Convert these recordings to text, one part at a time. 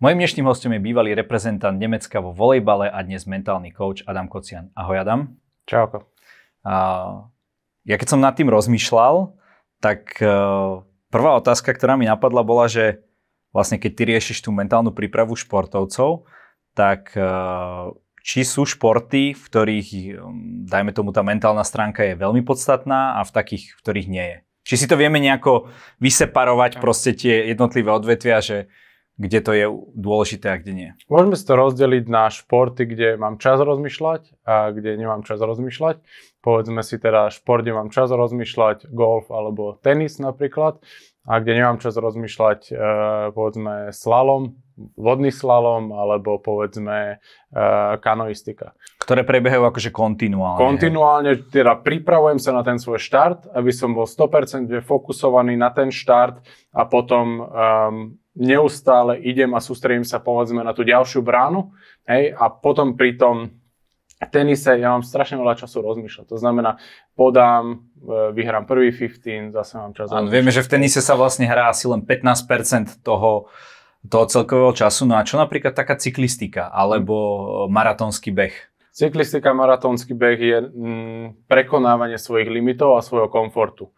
Mojím dnešným hostom je bývalý reprezentant Nemecka vo volejbale a dnes mentálny kouč Adam Kocian. Ahoj Adam. Čauko. A, ja keď som nad tým rozmýšľal, tak uh, prvá otázka, ktorá mi napadla, bola, že vlastne keď ty riešiš tú mentálnu prípravu športovcov, tak uh, či sú športy, v ktorých, e, dajme tomu, tá mentálna stránka je veľmi podstatná a v takých, v ktorých nie je. Či si to vieme nejako vyseparovať, proste tie jednotlivé odvetvia, že kde to je dôležité a kde nie? Môžeme si to rozdeliť na športy, kde mám čas rozmýšľať a kde nemám čas rozmýšľať. Povedzme si teda šport, kde mám čas rozmýšľať, golf alebo tenis napríklad. A kde nemám čas rozmýšľať, e, povedzme slalom, vodný slalom alebo povedzme e, kanoistika. Ktoré prebiehajú akože kontinuálne. Kontinuálne, teda pripravujem sa na ten svoj štart, aby som bol 100% fokusovaný na ten štart a potom um, neustále idem a sústredím sa povedzme na tú ďalšiu bránu hej, a potom pri tom tenise ja mám strašne veľa času rozmýšľať. To znamená, podám, e, vyhrám prvý 15, zase mám čas. Áno, vieme, že v tenise sa vlastne hrá asi len 15% toho, toho celkového času. No a čo napríklad taká cyklistika alebo maratónsky beh? Cyklistika, maratónsky beh je mm, prekonávanie svojich limitov a svojho komfortu.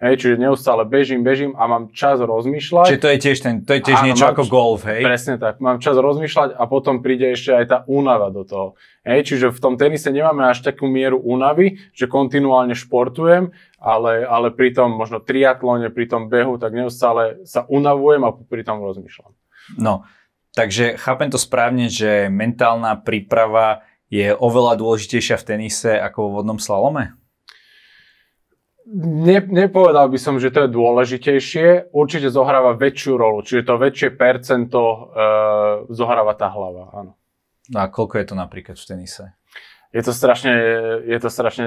Hej, čiže neustále bežím, bežím a mám čas rozmýšľať. Čiže to je tiež, ten, to je tiež Áno, niečo ako golf, hej? Presne tak. Mám čas rozmýšľať a potom príde ešte aj tá únava do toho. Hej, čiže v tom tenise nemáme až takú mieru únavy, že kontinuálne športujem, ale, ale pri tom možno triatlone, pri tom behu, tak neustále sa unavujem a pri tom rozmýšľam. No, takže chápem to správne, že mentálna príprava je oveľa dôležitejšia v tenise ako vo vodnom slalome? ne, nepovedal by som, že to je dôležitejšie. Určite zohráva väčšiu rolu, čiže to väčšie percento e, zohráva tá hlava. Áno. No a koľko je to napríklad v tenise? je to strašne, je to strašne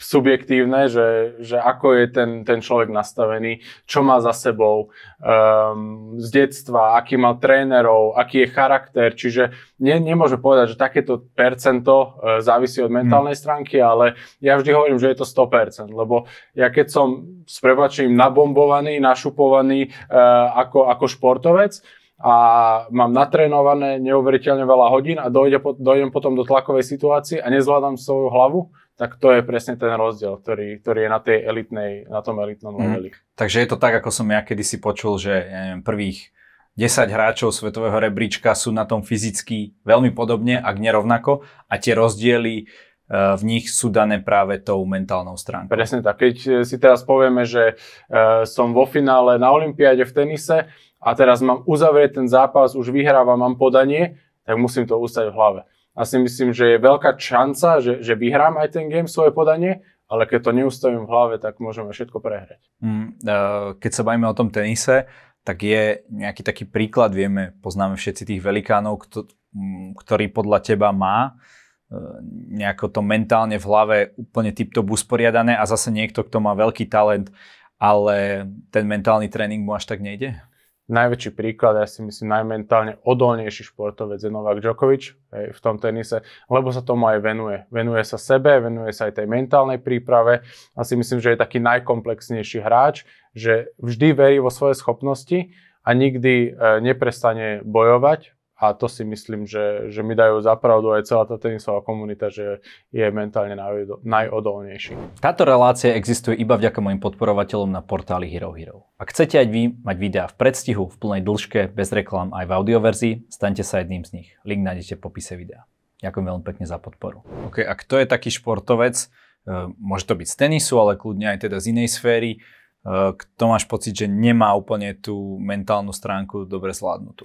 subjektívne, že, že ako je ten, ten človek nastavený, čo má za sebou um, z detstva, aký mal trénerov, aký je charakter, čiže nie, nemôžem povedať, že takéto percento uh, závisí od hm. mentálnej stránky, ale ja vždy hovorím, že je to 100%, lebo ja keď som s prebačením nabombovaný, našupovaný uh, ako, ako športovec, a mám natrénované neuveriteľne veľa hodín a dojde, dojdem potom do tlakovej situácie a nezvládam svoju hlavu, tak to je presne ten rozdiel, ktorý, ktorý je na, tej elitnej, na tom elitnom mhm. leveli. Mm. Takže je to tak, ako som ja kedysi počul, že ja neviem, prvých 10 hráčov svetového rebríčka sú na tom fyzicky veľmi podobne, ak nerovnako, a tie rozdiely e, v nich sú dané práve tou mentálnou stránkou. Presne tak. Keď si teraz povieme, že e, som vo finále na Olympiáde v tenise a teraz mám uzavrieť ten zápas, už vyhrávam, mám podanie, tak musím to ustať v hlave. A si myslím, že je veľká šanca, že, že vyhrám aj ten game, svoje podanie, ale keď to neustavím v hlave, tak môžeme všetko prehrať. Mm, e, keď sa bavíme o tom tenise, tak je nejaký taký príklad, vieme, poznáme všetci tých velikánov, kto, mm, ktorý podľa teba má e, nejako to mentálne v hlave úplne typto usporiadané a zase niekto, kto má veľký talent, ale ten mentálny tréning mu až tak nejde? Najväčší príklad, ja si myslím, najmentálne odolnejší športovec je Novak Djokovic hej, v tom tenise, lebo sa tomu aj venuje. Venuje sa sebe, venuje sa aj tej mentálnej príprave a si myslím, že je taký najkomplexnejší hráč, že vždy verí vo svoje schopnosti a nikdy eh, neprestane bojovať a to si myslím, že, že mi dajú zapravdu aj celá tá tenisová komunita, že je mentálne najodolnejší. Táto relácia existuje iba vďaka mojim podporovateľom na portáli Hero Hero. Ak chcete aj vy mať videá v predstihu, v plnej dĺžke, bez reklám aj v audioverzii, staňte sa jedným z nich. Link nájdete v popise videa. Ďakujem veľmi pekne za podporu. OK, a kto je taký športovec, e, môže to byť z tenisu, ale kľudne aj teda z inej sféry, e, kto máš pocit, že nemá úplne tú mentálnu stránku dobre zvládnutú?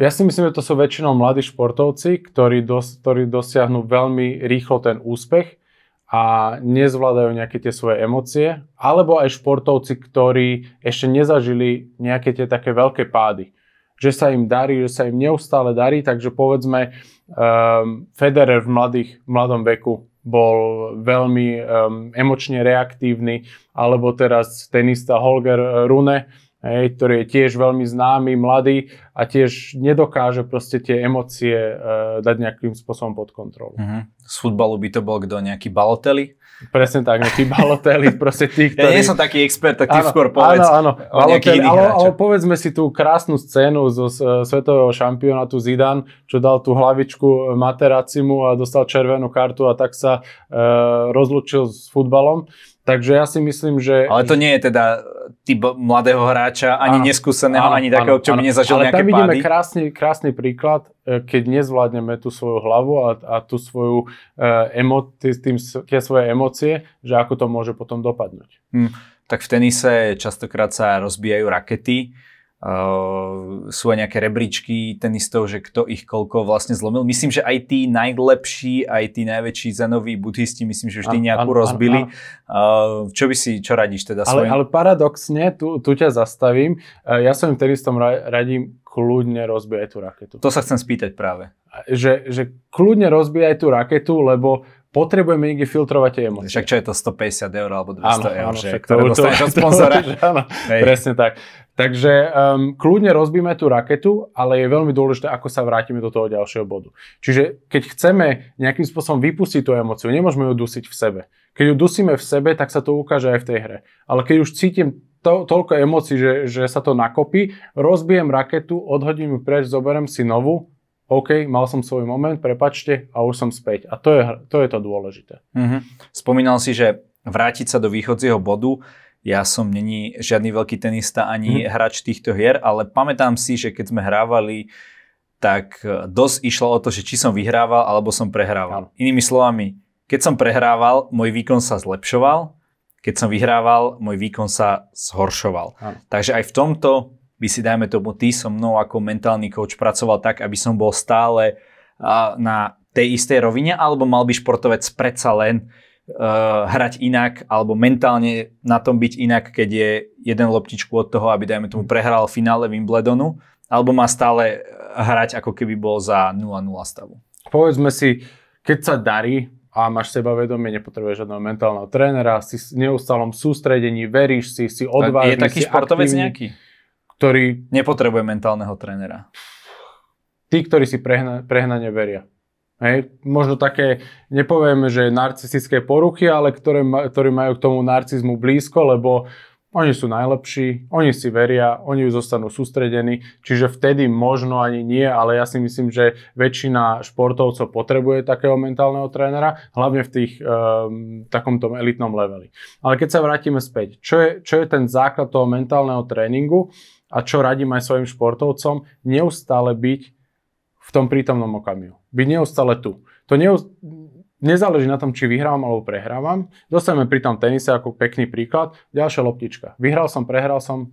Ja si myslím, že to sú väčšinou mladí športovci, ktorí, dos, ktorí dosiahnu veľmi rýchlo ten úspech a nezvládajú nejaké tie svoje emócie, alebo aj športovci, ktorí ešte nezažili nejaké tie také veľké pády. Že sa im darí, že sa im neustále darí, takže povedzme um, Federer v, mladých, v mladom veku bol veľmi um, emočne reaktívny, alebo teraz tenista Holger Rune, hej, ktorý je tiež veľmi známy, mladý a tiež nedokáže proste tie emócie e, dať nejakým spôsobom pod kontrolu. Uh-huh. Z futbalu by to bol kto, nejaký Balotelli? Presne tak, nejaký no, Balotelli, proste tí, ktorí... Ja nie som taký expert, tak ty áno, skôr povedz. Áno, áno, Balotelli, ale, ale povedzme si tú krásnu scénu zo eh, svetového šampionátu Zidane, čo dal tú hlavičku eh, Materacimu a dostal červenú kartu a tak sa e, rozlučil s futbalom. Takže ja si myslím, že... Ale to nie je teda e, typ mladého hráča, ani áno, neskúseného, áno, ani takého, áno, by nezažil ale nejaké tam vidíme krásny, krásny príklad, e, keď nezvládneme tú svoju hlavu a, a tú svoju, e, emo, tým, tie svoje emócie, že ako to môže potom dopadnúť. Hm, tak v tenise častokrát sa rozbijajú rakety, Uh, sú aj nejaké rebríčky tenistov, že kto ich koľko vlastne zlomil. Myslím, že aj tí najlepší, aj tí najväčší zenoví buddhisti, myslím, že vždy nejakú an, rozbili. An, an. Uh, čo by si, čo radíš teda svojim? Ale paradoxne, tu, tu ťa zastavím, uh, ja svojim tenistom ra- radím kľudne rozbijaj tú raketu. To sa chcem spýtať práve. Že, že kľudne rozbijaj tú raketu, lebo potrebujeme niekde filtrovať tie emócie. Však čo je to 150 eur alebo 200 áno, eur, áno, že, ktoré dostaneš od sponzora. presne tak. Takže um, kľudne rozbíme tú raketu, ale je veľmi dôležité, ako sa vrátime do toho ďalšieho bodu. Čiže keď chceme nejakým spôsobom vypustiť tú emociu, nemôžeme ju dusiť v sebe. Keď ju dusíme v sebe, tak sa to ukáže aj v tej hre. Ale keď už cítim to, toľko emócií, že, že sa to nakopí, rozbijem raketu, odhodím ju preč, zoberiem si novú, OK, mal som svoj moment, prepačte a už som späť. A to je to, je to dôležité. Mm-hmm. Spomínal si, že vrátiť sa do východzieho bodu ja som není žiadny veľký tenista ani mm. hráč týchto hier, ale pamätám si, že keď sme hrávali, tak eh, dosť išlo o to, že či som vyhrával alebo som prehrával. Ja. Inými slovami, keď som prehrával, môj výkon sa zlepšoval, keď som vyhrával, môj výkon sa zhoršoval. Ja. Takže aj v tomto by si, dajme tomu, ty so mnou ako mentálny coach pracoval tak, aby som bol stále eh, na tej istej rovine, alebo mal by športovec predsa len uh, uh, hrať inak alebo mentálne na tom byť inak, keď je jeden loptičku od toho, aby dajme tomu prehral v finále Wimbledonu, alebo má stále eh, hrať ako keby bol za 0-0 stavu? Povedzme si, keď sa darí a máš sebavedomie, nepotrebuješ žiadneho mentálneho trénera, si v neustálom sústredení, veríš si, si odvážny, Je taký si športovec aktivný, nejaký? Ktorý... Nepotrebuje mentálneho trénera. Tí, ktorí si prehna, prehnane veria. Hej, možno také, nepoviem, že narcistické poruchy, ale ktoré, ktoré majú k tomu narcizmu blízko, lebo oni sú najlepší, oni si veria, oni už zostanú sústredení, čiže vtedy možno ani nie, ale ja si myslím, že väčšina športovcov potrebuje takého mentálneho trénera, hlavne v tých, um, takomto elitnom leveli. Ale keď sa vrátime späť, čo je, čo je ten základ toho mentálneho tréningu a čo radím aj svojim športovcom, neustále byť v tom prítomnom okamihu. Byť neustále tu. To neust- nezáleží na tom, či vyhrávam alebo prehrávam. Dostaneme pri tom tenise ako pekný príklad. Ďalšia loptička. Vyhral som, prehral som,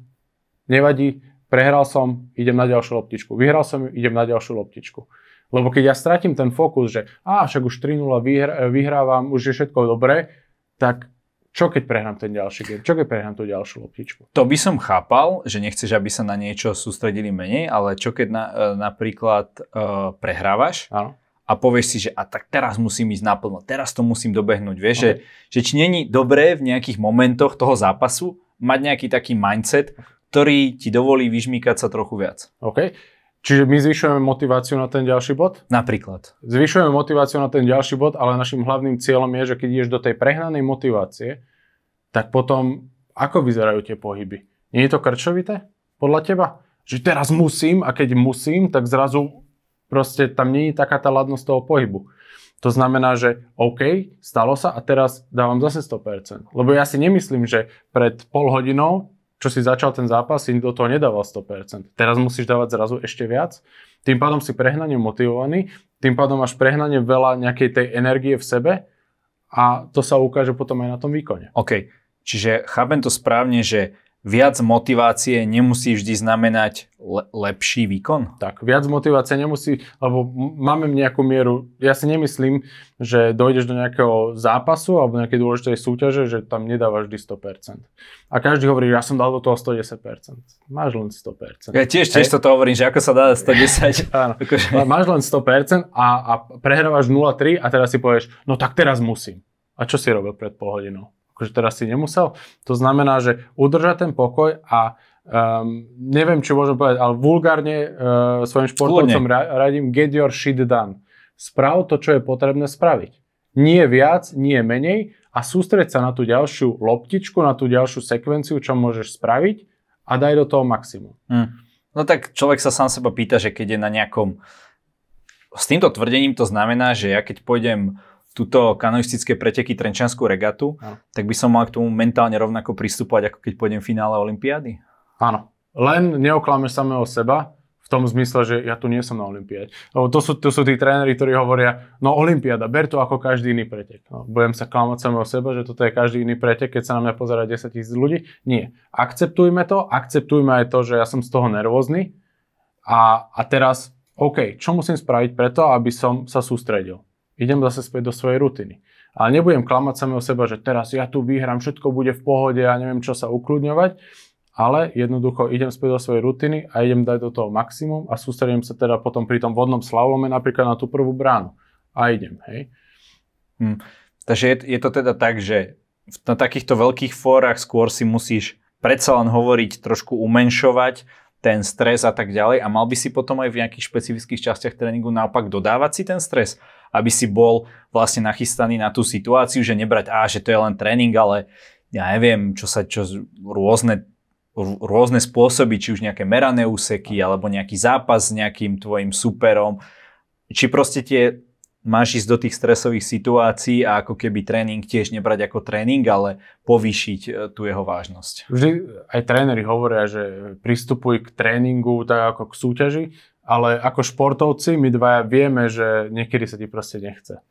nevadí, prehral som, idem na ďalšiu loptičku. Vyhral som, idem na ďalšiu loptičku. Lebo keď ja stratím ten fokus, že a však už 3-0 vyhr- vyhrávam, už je všetko dobré, tak čo keď prehrám ten ďalší game? Čo keď prehrám tú ďalšiu loptičku? To by som chápal, že nechceš, aby sa na niečo sústredili menej, ale čo keď na, e, napríklad uh, prehrávaš ano. a povieš si, že a tak teraz musím ísť naplno, teraz to musím dobehnúť. Vieš, okay. že, že či není dobré v nejakých momentoch toho zápasu mať nejaký taký mindset, ktorý ti dovolí vyžmýkať sa trochu viac. Okay. Čiže my zvyšujeme motiváciu na ten ďalší bod? Napríklad. Zvyšujeme motiváciu na ten ďalší bod, ale našim hlavným cieľom je, že keď ideš do tej prehnanej motivácie, tak potom ako vyzerajú tie pohyby? Nie je to krčovité? Podľa teba? Že teraz musím a keď musím, tak zrazu proste tam nie je taká tá ladnosť toho pohybu. To znamená, že OK, stalo sa a teraz dávam zase 100%. Lebo ja si nemyslím, že pred pol hodinou čo si začal ten zápas, si do toho nedával 100%. Teraz musíš dávať zrazu ešte viac. Tým pádom si prehnane motivovaný, tým pádom máš prehnane veľa nejakej tej energie v sebe a to sa ukáže potom aj na tom výkone. OK, čiže chápem to správne, že viac motivácie nemusí vždy znamenať le- lepší výkon? Tak, viac motivácie nemusí, lebo máme nejakú mieru, ja si nemyslím, že dojdeš do nejakého zápasu alebo nejakej dôležitej súťaže, že tam nedávaš vždy 100%. A každý hovorí, že ja som dal do toho 110%. Máš len 100%. Ja tiež, tiež toto hovorím, že ako sa dá 110. Áno, akože... máš len 100% a, a prehrávaš 03 a teraz si povieš, no tak teraz musím. A čo si robil pred pol hodinou? akože teraz si nemusel. To znamená, že udržať ten pokoj a um, neviem, či môžem povedať, ale vulgárne uh, svojim športovcom ra- radím get your shit done. Sprav to, čo je potrebné spraviť. Nie viac, nie menej a sústreť sa na tú ďalšiu loptičku, na tú ďalšiu sekvenciu, čo môžeš spraviť a daj do toho maximum. Mm. No tak človek sa sám seba pýta, že keď je na nejakom... S týmto tvrdením to znamená, že ja keď pôjdem túto kanoistické preteky Trenčanskú regatu, ano. tak by som mal k tomu mentálne rovnako pristúpať, ako keď pôjdem v finále Olympiády? Áno. Len neoklame samého seba, v tom zmysle, že ja tu nie som na Olympiáde. Lebo to sú, to sú tí tréneri, ktorí hovoria, no Olympiáda, ber to ako každý iný pretek. No, budem sa klamať samého seba, že toto je každý iný pretek, keď sa na mňa pozerá 10 tisíc ľudí. Nie. Akceptujme to, akceptujme aj to, že ja som z toho nervózny. A, a teraz, OK, čo musím spraviť preto, aby som sa sústredil? idem zase späť do svojej rutiny. Ale nebudem klamať samého seba, že teraz ja tu vyhrám, všetko bude v pohode a ja neviem čo sa ukludňovať, ale jednoducho idem späť do svojej rutiny a idem dať do toho maximum a sústredím sa teda potom pri tom vodnom slavlome napríklad na tú prvú bránu. A idem, hej. Hmm. Takže je, je to teda tak, že na takýchto veľkých fórach skôr si musíš predsa len hovoriť, trošku umenšovať ten stres a tak ďalej a mal by si potom aj v nejakých špecifických častiach tréningu naopak dodávať si ten stres aby si bol vlastne nachystaný na tú situáciu, že nebrať, a že to je len tréning, ale ja neviem, čo sa, čo rôzne rôzne spôsoby, či už nejaké merané úseky, alebo nejaký zápas s nejakým tvojim superom, či proste tie máš ísť do tých stresových situácií a ako keby tréning tiež nebrať ako tréning, ale povýšiť e, tú jeho vážnosť. Vždy aj tréneri hovoria, že pristupuj k tréningu tak ako k súťaži ale ako športovci my dvaja vieme, že niekedy sa ti proste nechce.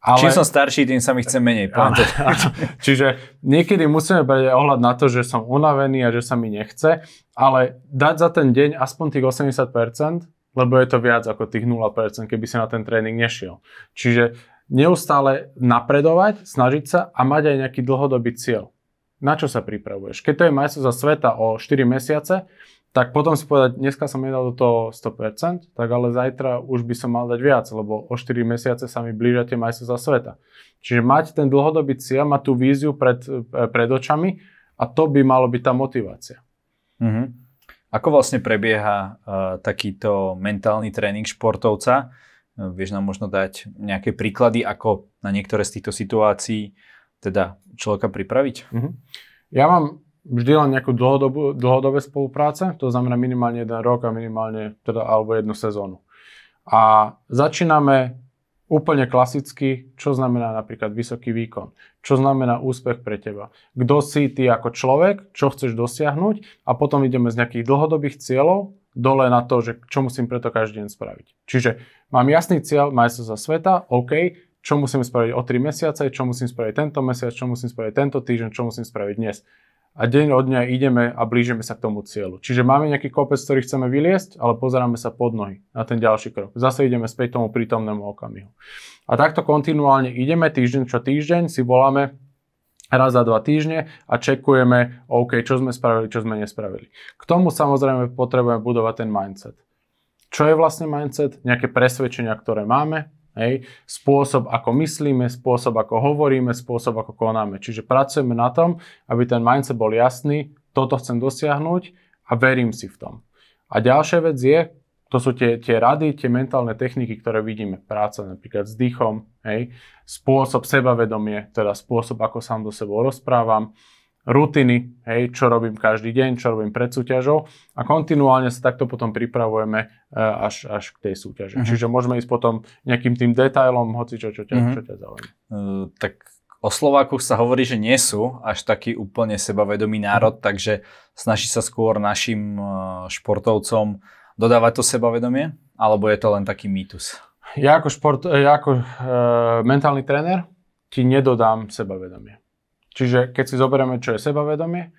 Ale... Čím som starší, tým sa mi chce menej. Ale... Čiže niekedy musíme brať ohľad na to, že som unavený a že sa mi nechce, ale dať za ten deň aspoň tých 80%, lebo je to viac ako tých 0%, keby si na ten tréning nešiel. Čiže neustále napredovať, snažiť sa a mať aj nejaký dlhodobý cieľ. Na čo sa pripravuješ? Keď to je za sveta o 4 mesiace, tak potom si povedať, dneska som nedal do toho 100%, tak ale zajtra už by som mal dať viac, lebo o 4 mesiace sa mi blížia tie majstrovstvá sveta. Čiže mať ten dlhodobý cieľ, mať tú víziu pred, e, pred očami a to by malo byť tá motivácia. Mm-hmm. Ako vlastne prebieha uh, takýto mentálny tréning športovca? Uh, vieš nám možno dať nejaké príklady, ako na niektoré z týchto situácií teda človeka pripraviť? Mm-hmm. Ja mám vždy len nejakú dlhodobú, dlhodobé spolupráce, to znamená minimálne jeden rok a minimálne teda alebo jednu sezónu. A začíname úplne klasicky, čo znamená napríklad vysoký výkon, čo znamená úspech pre teba, kto si ty ako človek, čo chceš dosiahnuť a potom ideme z nejakých dlhodobých cieľov dole na to, že čo musím preto každý deň spraviť. Čiže mám jasný cieľ za sveta, OK, čo musím spraviť o 3 mesiace, čo musím spraviť tento mesiac, čo musím spraviť tento týždeň, čo musím spraviť dnes a deň od dňa ideme a blížime sa k tomu cieľu. Čiže máme nejaký kopec, ktorý chceme vyliesť, ale pozeráme sa pod nohy na ten ďalší krok. Zase ideme späť tomu prítomnému okamihu. A takto kontinuálne ideme týždeň čo týždeň, si voláme raz za dva týždne a čekujeme, OK, čo sme spravili, čo sme nespravili. K tomu samozrejme potrebujeme budovať ten mindset. Čo je vlastne mindset? Nejaké presvedčenia, ktoré máme, Hej. Spôsob, ako myslíme, spôsob, ako hovoríme, spôsob, ako konáme. Čiže pracujeme na tom, aby ten mindset bol jasný, toto chcem dosiahnuť a verím si v tom. A ďalšia vec je, to sú tie, tie rady, tie mentálne techniky, ktoré vidíme. Práca napríklad s dýchom, hej, spôsob sebavedomie, teda spôsob, ako sám do sebou rozprávam, rutiny, hej, čo robím každý deň, čo robím pred súťažou a kontinuálne sa takto potom pripravujeme e, až, až k tej súťaži. Uh-huh. Čiže môžeme ísť potom nejakým tým detailom, hoci čo, čo ťa, uh-huh. čo ťa zaujíma. Uh, tak o Slovákoch sa hovorí, že nie sú až taký úplne sebavedomý národ, uh-huh. takže snaží sa skôr našim e, športovcom dodávať to sebavedomie, alebo je to len taký mýtus? Ja ako, šport, ja ako uh, mentálny tréner ti nedodám sebavedomie. Čiže keď si zoberieme, čo je sebavedomie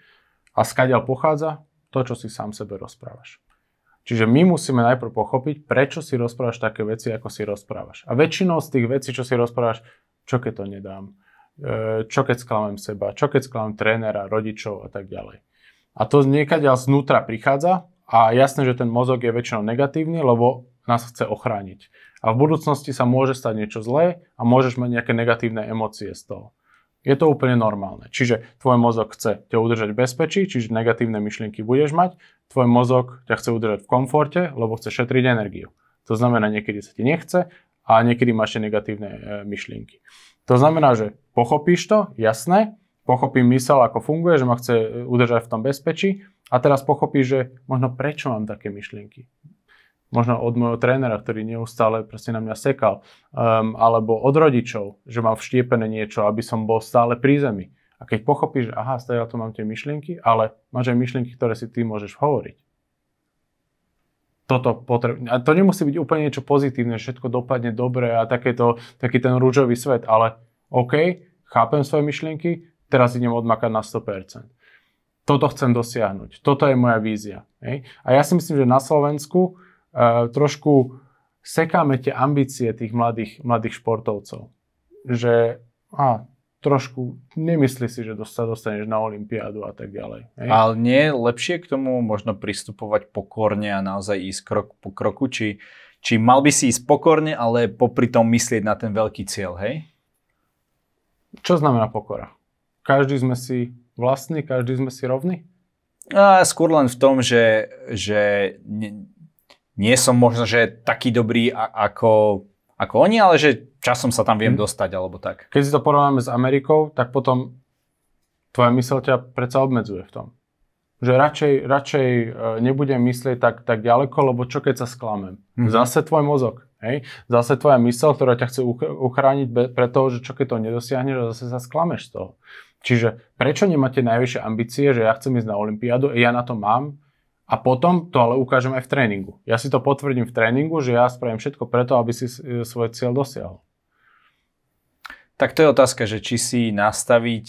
a skadiaľ pochádza, to, čo si sám sebe rozprávaš. Čiže my musíme najprv pochopiť, prečo si rozprávaš také veci, ako si rozprávaš. A väčšinou z tých vecí, čo si rozprávaš, čo keď to nedám, e, čo keď sklamem seba, čo keď sklamem trénera, rodičov a tak ďalej. A to niekadiaľ znútra prichádza a jasné, že ten mozog je väčšinou negatívny, lebo nás chce ochrániť. A v budúcnosti sa môže stať niečo zlé a môžeš mať nejaké negatívne emócie z toho. Je to úplne normálne. Čiže tvoj mozog chce ťa udržať v bezpečí, čiže negatívne myšlienky budeš mať, tvoj mozog ťa chce udržať v komforte, lebo chce šetriť energiu. To znamená, niekedy sa ti nechce a niekedy máš tie negatívne e, myšlienky. To znamená, že pochopíš to, jasné, pochopím mysel, ako funguje, že ma chce e, udržať v tom bezpečí a teraz pochopíš, že možno prečo mám také myšlienky možno od môjho trénera, ktorý neustále proste na mňa sekal, um, alebo od rodičov, že mám vštiepené niečo, aby som bol stále pri zemi. A keď pochopíš, že aha, stále ja tu mám tie myšlienky, ale máš aj myšlienky, ktoré si ty môžeš hovoriť. Toto potreb... A to nemusí byť úplne niečo pozitívne, všetko dopadne dobre a takéto, taký ten rúžový svet, ale OK, chápem svoje myšlienky, teraz idem odmakať na 100% toto chcem dosiahnuť, toto je moja vízia. Hej? A ja si myslím, že na Slovensku trošku sekáme tie ambície tých mladých, mladých športovcov. Že a, trošku nemyslí si, že sa dostaneš na Olympiádu a tak ďalej. Hej? Ale nie je lepšie k tomu možno pristupovať pokorne a naozaj ísť krok po kroku? Či, či mal by si ísť pokorne, ale popri tom myslieť na ten veľký cieľ, hej? Čo znamená pokora? Každý sme si vlastní, každý sme si rovní? A skôr len v tom, že, že nie som možno, že taký dobrý ako, ako oni, ale že časom sa tam viem hmm. dostať alebo tak. Keď si to porovnáme s Amerikou, tak potom tvoja mysel ťa predsa obmedzuje v tom. Že radšej, radšej e, nebudem myslieť tak, tak ďaleko, lebo čo keď sa sklamem? Mm-hmm. Zase tvoj mozog. Hej? Zase tvoja mysel, ktorá ťa chce uchrániť pre toho, že čo keď to nedosiahneš, zase sa sklameš z toho. Čiže prečo nemáte najvyššie ambície, že ja chcem ísť na Olympiádu, ja na to mám, a potom to ale ukážem aj v tréningu. Ja si to potvrdím v tréningu, že ja spravím všetko preto, aby si e, svoj cieľ dosiahol. Tak to je otázka, že či si nastaviť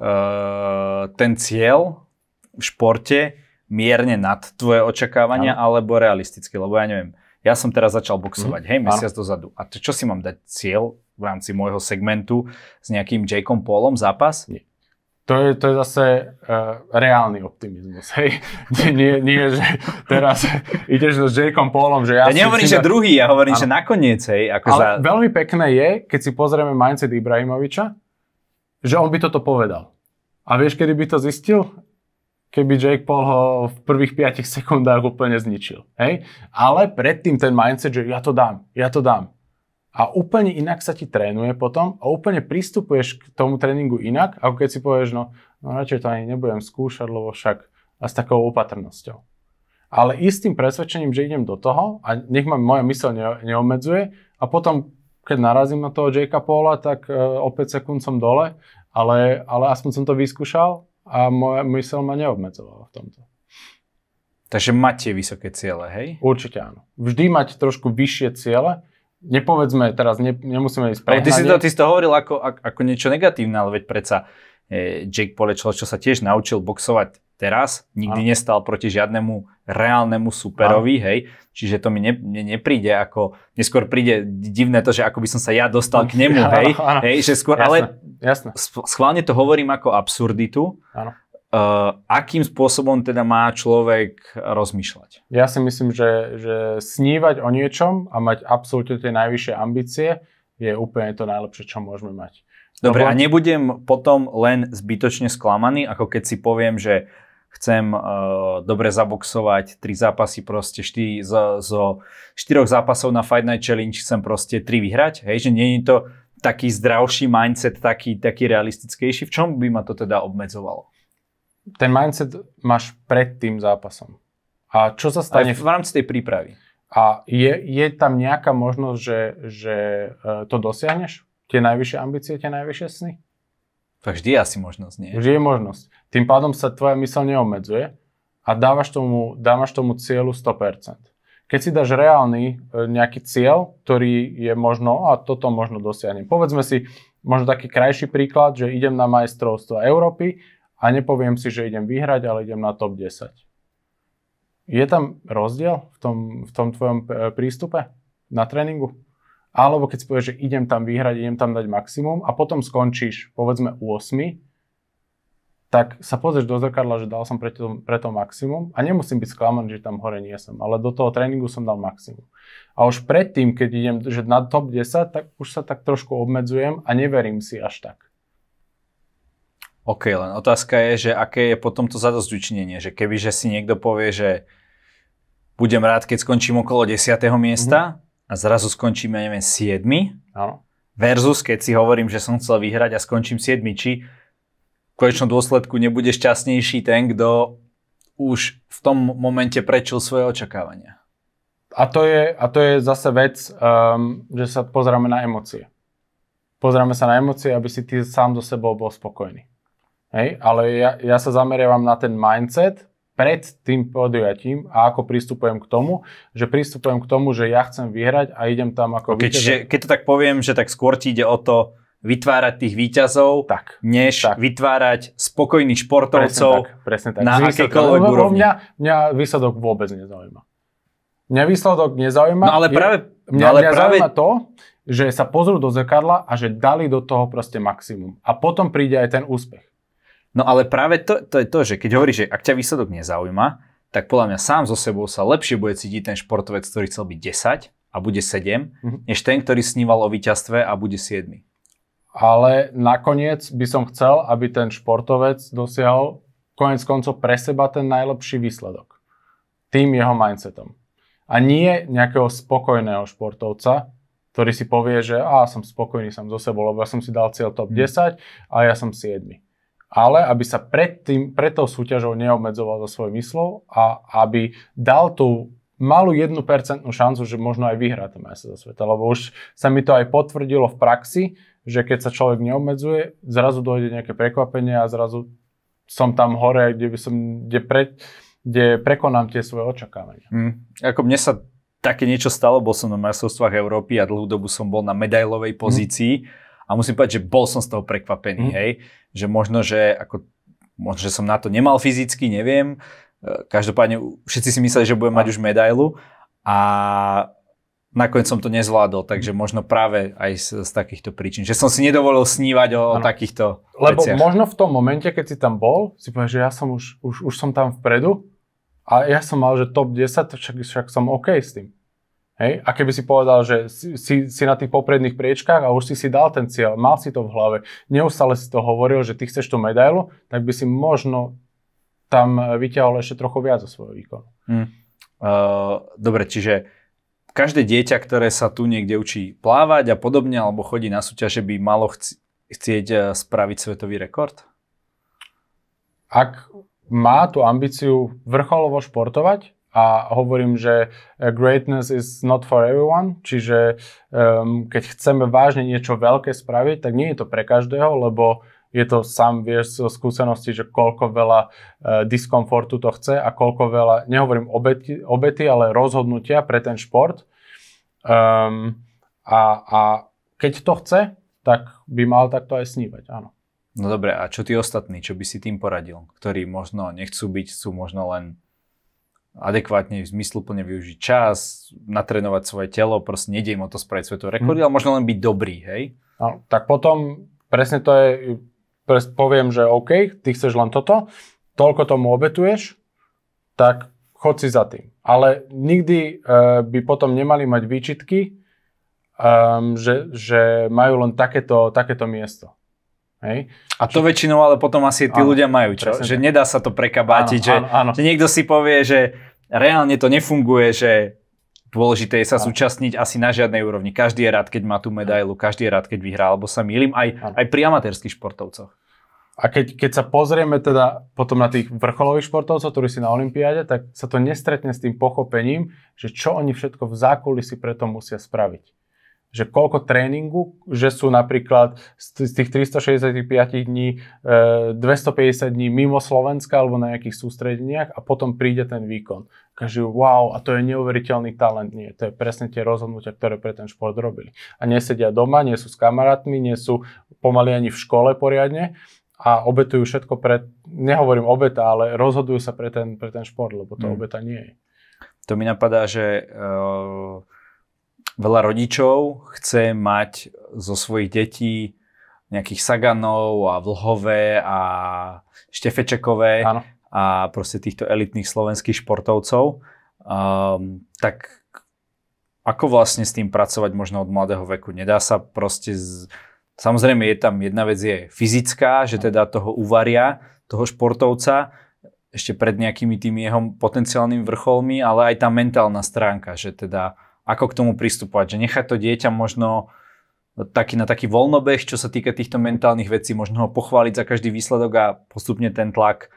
uh, ten cieľ v športe mierne nad tvoje očakávania ano. alebo realisticky, lebo ja neviem, ja som teraz začal boxovať, mm. hej, mesiac ano. dozadu. A čo si mám dať cieľ v rámci môjho segmentu s nejakým Jakeom Paulom zápas? Nie to je, to je zase uh, reálny optimizmus, hej. Nie, nie, že teraz ideš s Jakeom Paulom, že ja... Ja nehovorím, že druhý, ja hovorím, ano. že nakoniec, hej. Ako Ale za... veľmi pekné je, keď si pozrieme mindset Ibrahimoviča, že on by toto povedal. A vieš, kedy by to zistil? Keby Jake Paul ho v prvých 5 sekundách úplne zničil, hej. Ale predtým ten mindset, že ja to dám, ja to dám, a úplne inak sa ti trénuje potom a úplne pristupuješ k tomu tréningu inak, ako keď si povieš, no, no radšej to ani nebudem skúšať, lebo však a s takou opatrnosťou. Ale istým presvedčením, že idem do toho a nech ma moja myseľ ne- neobmedzuje a potom, keď narazím na toho Jakea Paula, tak e, opäť sekúnd som dole, ale, ale aspoň som to vyskúšal a moja mysel ma neobmedzovala v tomto. Takže máte vysoké ciele, hej? Určite áno. Vždy mať trošku vyššie ciele, nepovedzme, teraz ne, nemusíme ísť prehnať. Ty si to, ty si to hovoril ako, ako niečo negatívne, ale veď predsa eh, Jake Paul je človek, čo sa tiež naučil boxovať teraz, nikdy ano. nestal proti žiadnemu reálnemu superovi, ano. hej. Čiže to mi ne, ne, nepríde ako, neskôr príde divné to, že ako by som sa ja dostal k nemu, hej. Ano, ano. hej že skôr, jasne, ale jasne. schválne to hovorím ako absurditu, ano. Uh, akým spôsobom teda má človek rozmýšľať? Ja si myslím, že, že snívať o niečom a mať absolútne tie najvyššie ambície je úplne to najlepšie, čo môžeme mať. Dobre, Lebo... a nebudem potom len zbytočne sklamaný, ako keď si poviem, že chcem uh, dobre zaboxovať tri zápasy proste šty, z, zo štyroch zápasov na Fight Night Challenge chcem proste tri vyhrať, hej, že nie je to taký zdravší mindset, taký, taký realistickejší. V čom by ma to teda obmedzovalo? ten mindset máš pred tým zápasom. A čo sa stane... Aj v rámci tej prípravy. A je, je tam nejaká možnosť, že, že e, to dosiahneš? Tie najvyššie ambície, tie najvyššie sny? To vždy je asi možnosť, nie? Vždy je možnosť. Tým pádom sa tvoja mysl neobmedzuje a dávaš tomu, dávaš tomu cieľu 100%. Keď si dáš reálny e, nejaký cieľ, ktorý je možno, a toto možno dosiahnem. Povedzme si, možno taký krajší príklad, že idem na majstrovstvo Európy, a nepoviem si, že idem vyhrať, ale idem na top 10. Je tam rozdiel v tom, v tom tvojom e, prístupe na tréningu? Alebo keď povieš, že idem tam vyhrať, idem tam dať maximum a potom skončíš povedzme 8, tak sa pozrieš do zrkadla, že dal som pre to, pre to maximum a nemusím byť sklamaný, že tam hore nie som, ale do toho tréningu som dal maximum. A už predtým, keď idem že na top 10, tak už sa tak trošku obmedzujem a neverím si až tak. OK, len otázka je, že aké je potom to zadozdučnenie, že keby že si niekto povie, že budem rád, keď skončím okolo 10. miesta mm-hmm. a zrazu skončím, ja neviem, 7. Áno. Versus, keď si hovorím, že som chcel vyhrať a skončím 7. Či v konečnom dôsledku nebude šťastnejší ten, kto už v tom momente prečil svoje očakávania. A to je, a to je zase vec, um, že sa pozeráme na emócie. Pozeráme sa na emócie, aby si ty sám do sebou bol spokojný. Hej? Ale ja, ja sa zameriavam na ten mindset pred tým podujatím a ako pristupujem k tomu, že pristupujem k tomu, že ja chcem vyhrať a idem tam ako okay, Čiže keď to tak poviem, že tak skôr ti ide o to vytvárať tých výťazov, tak, než tak. vytvárať spokojných športovcov presne tak, presne tak. na akékoľvek úrovni. Mňa, mňa výsledok vôbec nezaujíma. Mňa výsledok nezaujíma. No ale práve... Mňa, ale mňa práve... to, že sa pozrú do zrkadla a že dali do toho proste maximum. A potom príde aj ten úspech. No ale práve to, to je to, že keď hovoríš, že ak ťa výsledok nezaujíma, tak podľa mňa sám so sebou sa lepšie bude cítiť ten športovec, ktorý chcel byť 10 a bude 7, mm-hmm. než ten, ktorý sníval o víťazstve a bude 7. Ale nakoniec by som chcel, aby ten športovec dosiahol konec koncov pre seba ten najlepší výsledok. Tým jeho mindsetom. A nie nejakého spokojného športovca, ktorý si povie, že a som spokojný sám so sebou, lebo ja som si dal cieľ top 10 mhm. a ja som 7 ale aby sa pred, tým, pred tou súťažou neobmedzoval za svoj myslov a aby dal tú malú 1% šancu, že možno aj vyhrá ten majster sveta, lebo už sa mi to aj potvrdilo v praxi, že keď sa človek neobmedzuje, zrazu dojde nejaké prekvapenie a zrazu som tam hore, kde, by som, kde, pre, kde prekonám tie svoje očakávania. Mm, ako mne sa také niečo stalo, bol som na majstrovstvách Európy a dlhú dobu som bol na medailovej hm. pozícii. Mm a musím povedať, že bol som z toho prekvapený, mm. hej. Že možno, že ako, možno, že som na to nemal fyzicky, neviem. Každopádne všetci si mysleli, že budem mať už medailu a nakoniec som to nezvládol, takže možno práve aj z, z takýchto príčin, že som si nedovolil snívať o, o takýchto Lebo veciach. možno v tom momente, keď si tam bol, si povedal, že ja som už, už, už som tam vpredu a ja som mal, že top 10, však, však som OK s tým. Hej? A keby si povedal, že si, si, si na tých popredných priečkách a už si si dal ten cieľ, mal si to v hlave, neustále si to hovoril, že ty chceš tú medailu, tak by si možno tam vyťahol ešte trochu viac zo svojho výkonu. Mm. Uh, dobre, čiže každé dieťa, ktoré sa tu niekde učí plávať a podobne, alebo chodí na súťaže, by malo chci- chcieť spraviť svetový rekord? Ak má tú ambíciu vrcholovo športovať, a hovorím, že eh, greatness is not for everyone, čiže um, keď chceme vážne niečo veľké spraviť, tak nie je to pre každého, lebo je to sám vieš zo skúsenosti, že koľko veľa e, diskomfortu to chce a koľko veľa, nehovorím obety, obety ale rozhodnutia pre ten šport. Um, a, a keď to chce, tak by mal takto aj snívať, áno. No dobre, a čo tí ostatní, čo by si tým poradil, ktorí možno nechcú byť, sú možno len adekvátne, zmysluplne využiť čas, natrénovať svoje telo, proste nedej mu to spraviť svetové rekordy, mm. ale možno len byť dobrý, hej? No, tak potom presne to je, pres, poviem, že OK, ty chceš len toto, toľko tomu obetuješ, tak chod si za tým. Ale nikdy uh, by potom nemali mať výčitky, um, že, že majú len takéto, takéto miesto. Hej? A to Či... väčšinou ale potom asi tí áno, ľudia majú, čo? Presne. Že nedá sa to prekabátiť, áno, že, áno, áno. že niekto si povie, že reálne to nefunguje, že dôležité je sa ano. zúčastniť asi na žiadnej úrovni. Každý je rád, keď má tú medailu, každý je rád, keď vyhrá, alebo sa milím aj, aj pri amatérských športovcoch. A keď, keď sa pozrieme teda potom na tých vrcholových športovcov, ktorí si na Olympiáde, tak sa to nestretne s tým pochopením, že čo oni všetko v zákulisí preto musia spraviť že koľko tréningu, že sú napríklad z tých 365 dní 250 e, dní mimo Slovenska alebo na nejakých sústredeniach a potom príde ten výkon. Každý, wow, a to je neuveriteľný talent. Nie, to je presne tie rozhodnutia, ktoré pre ten šport robili. A nesedia doma, nie sú s kamarátmi, nie sú pomaly ani v škole poriadne a obetujú všetko pre, nehovorím obeta, ale rozhodujú sa pre ten, pre ten šport, lebo to mm. obeta nie je. To mi napadá, že uh Veľa rodičov chce mať zo svojich detí nejakých saganov a vlhové a štefečekové Áno. a proste týchto elitných slovenských športovcov. Um, tak ako vlastne s tým pracovať možno od mladého veku? Nedá sa proste... Z... Samozrejme je tam jedna vec je fyzická, že teda toho uvaria, toho športovca, ešte pred nejakými tými jeho potenciálnymi vrcholmi, ale aj tá mentálna stránka, že teda ako k tomu pristupovať. Že nechať to dieťa možno taký, na taký voľnobeh, čo sa týka týchto mentálnych vecí, možno ho pochváliť za každý výsledok a postupne ten tlak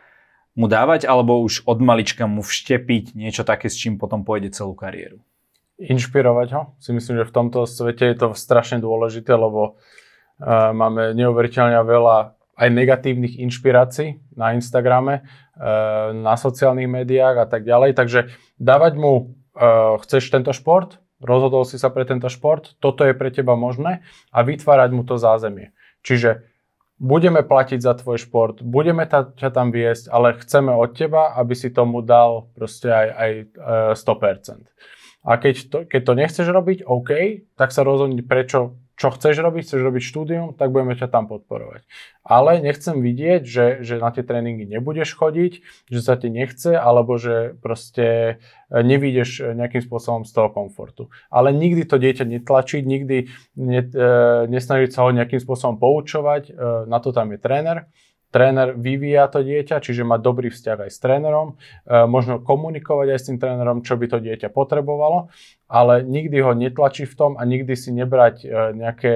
mu dávať, alebo už od malička mu vštepiť niečo také, s čím potom pôjde celú kariéru? Inšpirovať ho. Si myslím, že v tomto svete je to strašne dôležité, lebo uh, máme neuveriteľne veľa aj negatívnych inšpirácií na Instagrame, uh, na sociálnych médiách a tak ďalej. Takže dávať mu, uh, chceš tento šport? rozhodol si sa pre tento šport, toto je pre teba možné a vytvárať mu to zázemie. Čiže budeme platiť za tvoj šport, budeme ta, ťa tam viesť, ale chceme od teba, aby si tomu dal proste aj, aj 100%. E, a keď to, keď to nechceš robiť, OK, tak sa rozhodni, prečo čo chceš robiť, chceš robiť štúdium, tak budeme ťa tam podporovať. Ale nechcem vidieť, že, že na tie tréningy nebudeš chodiť, že sa ti nechce, alebo že proste e, nevídeš e, nejakým spôsobom z toho komfortu. Ale nikdy to dieťa netlačiť, nikdy ne, e, nesnažiť sa ho nejakým spôsobom poučovať, e, na to tam je tréner tréner vyvíja to dieťa, čiže má dobrý vzťah aj s trénerom, e, možno komunikovať aj s tým trénerom, čo by to dieťa potrebovalo, ale nikdy ho netlačí v tom a nikdy si nebrať e, nejaké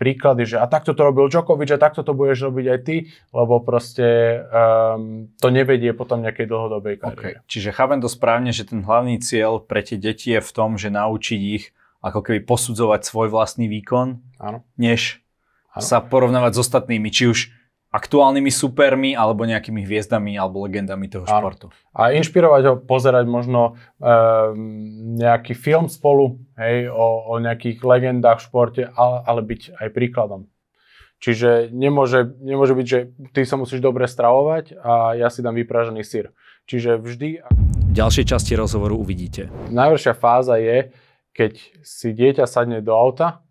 príklady, že a takto to robil Djokovic a takto to budeš robiť aj ty, lebo proste um, e, to nevedie potom nejakej dlhodobej kariére. Okay. Čiže chápem to správne, že ten hlavný cieľ pre tie deti je v tom, že naučiť ich ako keby posudzovať svoj vlastný výkon, ano. než ano. sa porovnávať s ostatnými, či už aktuálnymi supermi alebo nejakými hviezdami alebo legendami toho športu. A inšpirovať ho, pozerať možno e, nejaký film spolu hej, o, o nejakých legendách v športe, ale, ale byť aj príkladom. Čiže nemôže, nemôže byť, že ty sa musíš dobre stravovať a ja si dám vypražený syr. Čiže vždy... V ďalšej časti rozhovoru uvidíte. Najvršia fáza je, keď si dieťa sadne do auta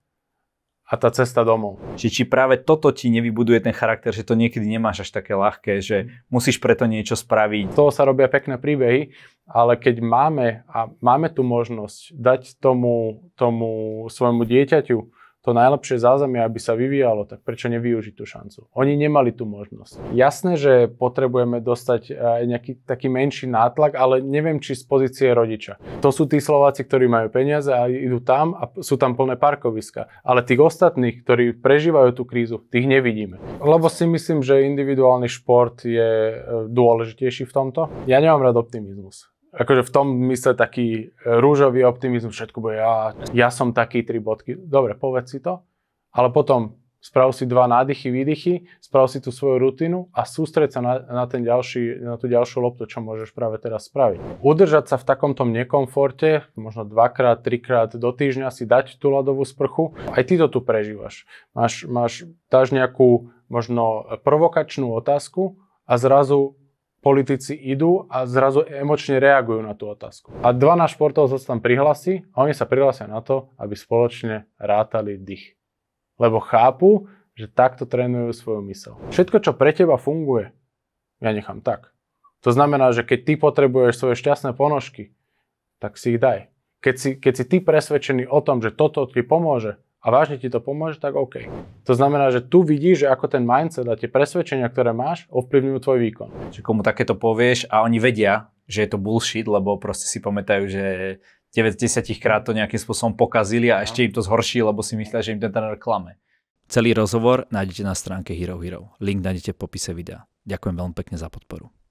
a tá cesta domov. Či, či práve toto ti nevybuduje ten charakter, že to niekedy nemáš až také ľahké, že mhm. musíš preto niečo spraviť. Z toho sa robia pekné príbehy, ale keď máme a máme tu možnosť dať tomu, tomu svojmu dieťaťu to najlepšie zázemie, aby sa vyvíjalo, tak prečo nevyužiť tú šancu? Oni nemali tú možnosť. Jasné, že potrebujeme dostať aj e, nejaký taký menší nátlak, ale neviem, či z pozície rodiča. To sú tí Slováci, ktorí majú peniaze a idú tam a sú tam plné parkoviska. Ale tých ostatných, ktorí prežívajú tú krízu, tých nevidíme. Lebo si myslím, že individuálny šport je e, dôležitejší v tomto. Ja nemám rád optimizmus akože v tom mysle taký e, rúžový optimizmus, všetko bude ja, ja som taký, tri bodky. Dobre, povedz si to, ale potom sprav si dva nádychy, výdychy, sprav si tú svoju rutinu a sústreď sa na, na, ten ďalší, na tú ďalšiu loptu, čo môžeš práve teraz spraviť. Udržať sa v takomto nekomforte, možno dvakrát, trikrát do týždňa si dať tú ľadovú sprchu, aj ty to tu prežívaš. Máš, máš, dáš nejakú možno provokačnú otázku a zrazu politici idú a zrazu emočne reagujú na tú otázku. A 12 športovcov sa tam prihlasí a oni sa prihlásia na to, aby spoločne rátali dých. Lebo chápu, že takto trénujú svoju mysel. Všetko, čo pre teba funguje, ja nechám tak. To znamená, že keď ty potrebuješ svoje šťastné ponožky, tak si ich daj. Keď si, keď si ty presvedčený o tom, že toto ti pomôže, a vážne ti to pomôže, tak OK. To znamená, že tu vidíš, že ako ten mindset a tie presvedčenia, ktoré máš, ovplyvňujú tvoj výkon. Čiže komu takéto povieš a oni vedia, že je to bullshit, lebo proste si pamätajú, že 9 10 krát to nejakým spôsobom pokazili a ešte im to zhorší, lebo si myslia, že im ten tréner klame. Celý rozhovor nájdete na stránke Hero Hero. Link nájdete v popise videa. Ďakujem veľmi pekne za podporu.